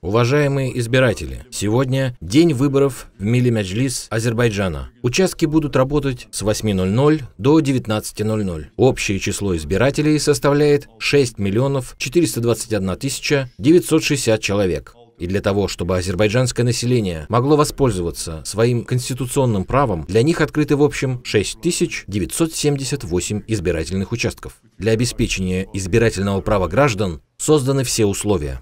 Уважаемые избиратели, сегодня день выборов в Милимеджлис Азербайджана. Участки будут работать с 8.00 до 19.00. Общее число избирателей составляет 6 миллионов 421 тысяча 960 человек. И для того, чтобы азербайджанское население могло воспользоваться своим конституционным правом, для них открыты в общем 6978 избирательных участков. Для обеспечения избирательного права граждан созданы все условия.